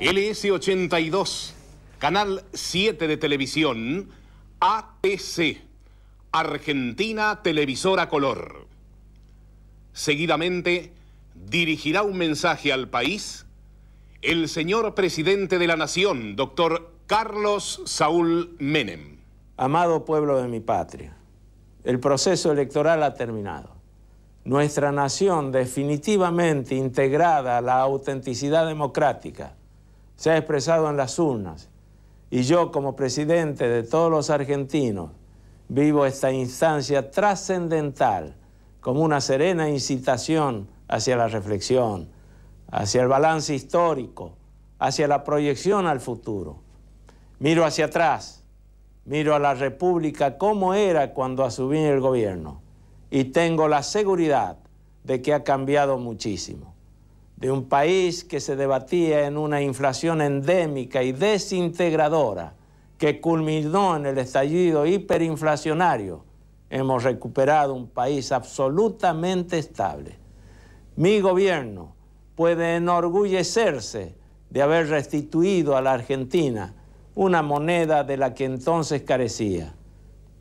LS82, Canal 7 de Televisión, ATC, Argentina Televisora Color. Seguidamente, dirigirá un mensaje al país el señor presidente de la Nación, doctor Carlos Saúl Menem. Amado pueblo de mi patria, el proceso electoral ha terminado nuestra nación definitivamente integrada a la autenticidad democrática se ha expresado en las urnas y yo como presidente de todos los argentinos vivo esta instancia trascendental como una serena incitación hacia la reflexión, hacia el balance histórico, hacia la proyección al futuro. Miro hacia atrás, miro a la República como era cuando asumí el gobierno y tengo la seguridad de que ha cambiado muchísimo. De un país que se debatía en una inflación endémica y desintegradora que culminó en el estallido hiperinflacionario, hemos recuperado un país absolutamente estable. Mi gobierno puede enorgullecerse de haber restituido a la Argentina una moneda de la que entonces carecía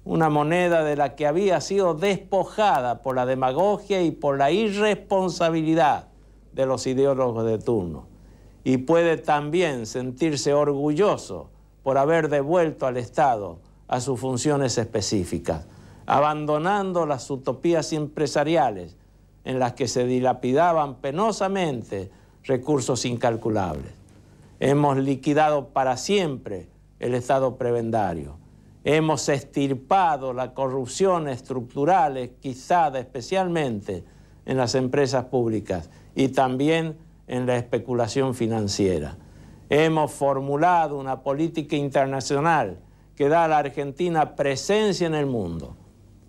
una moneda de la que había sido despojada por la demagogia y por la irresponsabilidad de los ideólogos de turno. Y puede también sentirse orgulloso por haber devuelto al Estado a sus funciones específicas, abandonando las utopías empresariales en las que se dilapidaban penosamente recursos incalculables. Hemos liquidado para siempre el Estado prebendario Hemos estirpado la corrupción estructural quizá especialmente en las empresas públicas y también en la especulación financiera. Hemos formulado una política internacional que da a la Argentina presencia en el mundo.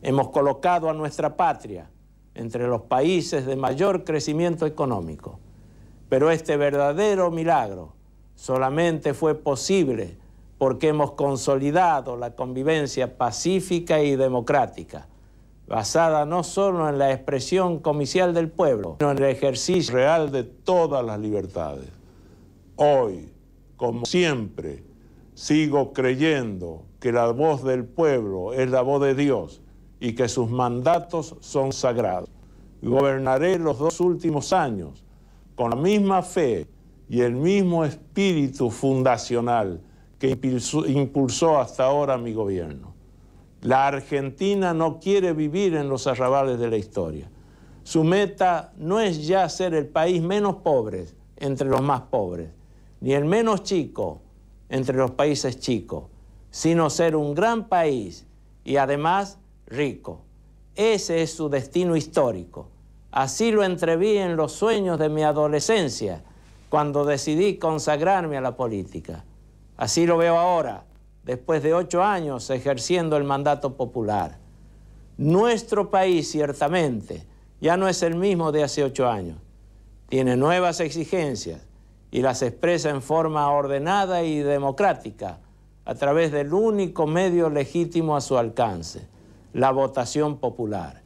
Hemos colocado a nuestra patria entre los países de mayor crecimiento económico. Pero este verdadero milagro solamente fue posible porque hemos consolidado la convivencia pacífica y democrática, basada no solo en la expresión comicial del pueblo, sino en el ejercicio real de todas las libertades. Hoy, como siempre, sigo creyendo que la voz del pueblo es la voz de Dios y que sus mandatos son sagrados. Gobernaré los dos últimos años con la misma fe y el mismo espíritu fundacional que impulsó, hasta ahora mi gobierno. La Argentina no quiere vivir en los arrabales de la historia. Su meta no es ya ser el país menos pobre entre los más pobres, ni el menos chico entre los países chicos, sino ser un gran país y además rico. Ese es su destino histórico. Así lo entreví en los sueños de mi adolescencia, cuando decidí consagrarme a la política. Así lo veo ahora, después de ocho años ejerciendo el mandato popular. Nuestro país, ciertamente, ya no es el mismo de hace ocho años. Tiene nuevas exigencias y las expresa en forma ordenada y democrática a través del único medio legítimo a su alcance, la votación popular,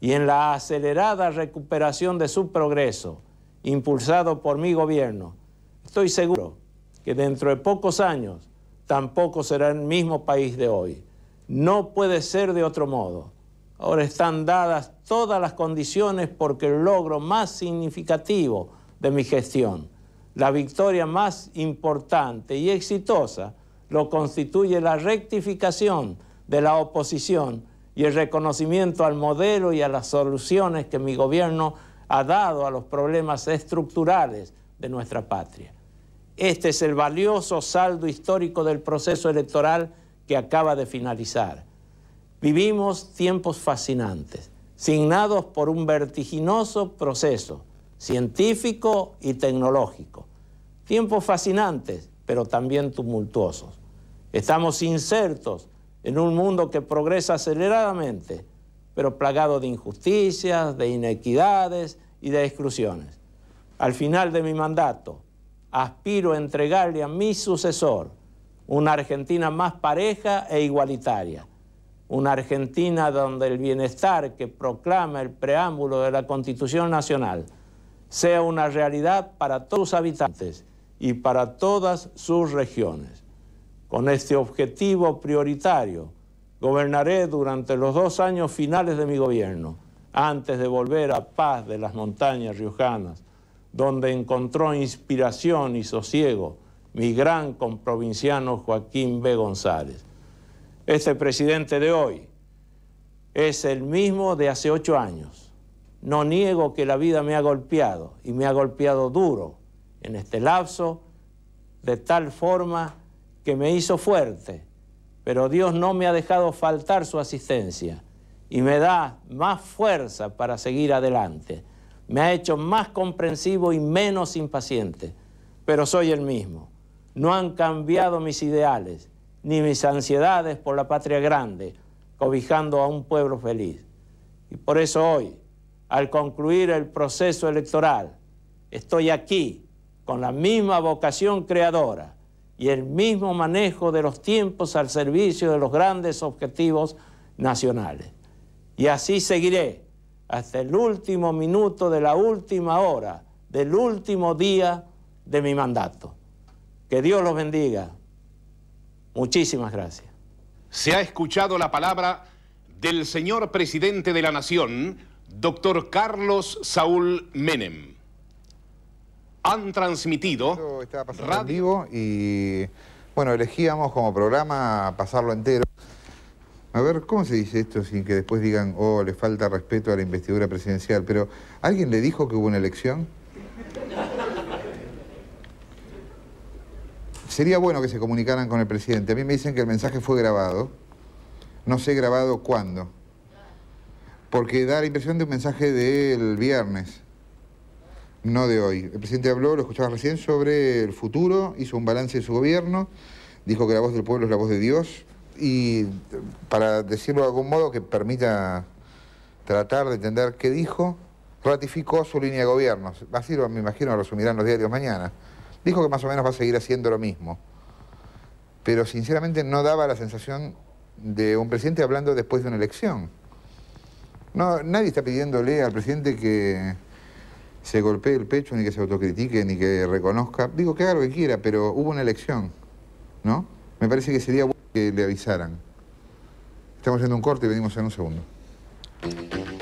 y en la acelerada recuperación de su progreso, impulsado por mi gobierno, estoy seguro que dentro de pocos años tampoco será el mismo país de hoy. No puede ser de otro modo. Ahora están dadas todas las condiciones porque el logro más significativo de mi gestión, la victoria más importante y exitosa, lo constituye la rectificación de la oposición y el reconocimiento al modelo y a las soluciones que mi gobierno ha dado a los problemas estructurales de nuestra patria. Este es el valioso saldo histórico del proceso electoral que acaba de finalizar. Vivimos tiempos fascinantes, signados por un vertiginoso proceso científico y tecnológico. Tiempos fascinantes, pero también tumultuosos. Estamos insertos en un mundo que progresa aceleradamente, pero plagado de injusticias, de inequidades y de exclusiones. Al final de mi mandato, aspiro a entregarle a mi sucesor una Argentina más pareja e igualitaria, una Argentina donde el bienestar que proclama el preámbulo de la Constitución Nacional sea una realidad para todos sus habitantes y para todas sus regiones. Con este objetivo prioritario, gobernaré durante los dos años finales de mi gobierno, antes de volver a paz de las montañas riojanas donde encontró inspiración y sosiego mi gran comprovinciano Joaquín B. González. Este presidente de hoy es el mismo de hace ocho años. No niego que la vida me ha golpeado y me ha golpeado duro en este lapso de tal forma que me hizo fuerte, pero Dios no me ha dejado faltar su asistencia y me da más fuerza para seguir adelante me ha hecho más comprensivo y menos impaciente, pero soy el mismo. No han cambiado mis ideales ni mis ansiedades por la patria grande, cobijando a un pueblo feliz. Y por eso hoy, al concluir el proceso electoral, estoy aquí con la misma vocación creadora y el mismo manejo de los tiempos al servicio de los grandes objetivos nacionales. Y así seguiré hasta el último minuto de la última hora, del último día de mi mandato. Que Dios los bendiga. Muchísimas gracias. Se ha escuchado la palabra del señor presidente de la Nación, doctor Carlos Saúl Menem. Han transmitido... en vivo y, bueno, elegíamos como programa pasarlo entero. A ver, ¿cómo se dice esto sin que después digan, oh, le falta respeto a la investidura presidencial? Pero, ¿alguien le dijo que hubo una elección? Sería bueno que se comunicaran con el presidente. A mí me dicen que el mensaje fue grabado. No sé grabado cuándo. Porque da la impresión de un mensaje del viernes, no de hoy. El presidente habló, lo escuchaba recién, sobre el futuro, hizo un balance de su gobierno, dijo que la voz del pueblo es la voz de Dios y para decirlo de algún modo que permita tratar de entender qué dijo, ratificó su línea de gobierno. Así lo, me imagino resumirán los diarios mañana. Dijo que más o menos va a seguir haciendo lo mismo. Pero sinceramente no daba la sensación de un presidente hablando después de una elección. No, nadie está pidiéndole al presidente que se golpee el pecho, ni que se autocritique, ni que reconozca. Digo que haga lo que quiera, pero hubo una elección, ¿no? Me parece que sería bueno que le avisaran. Estamos haciendo un corte y venimos en un segundo.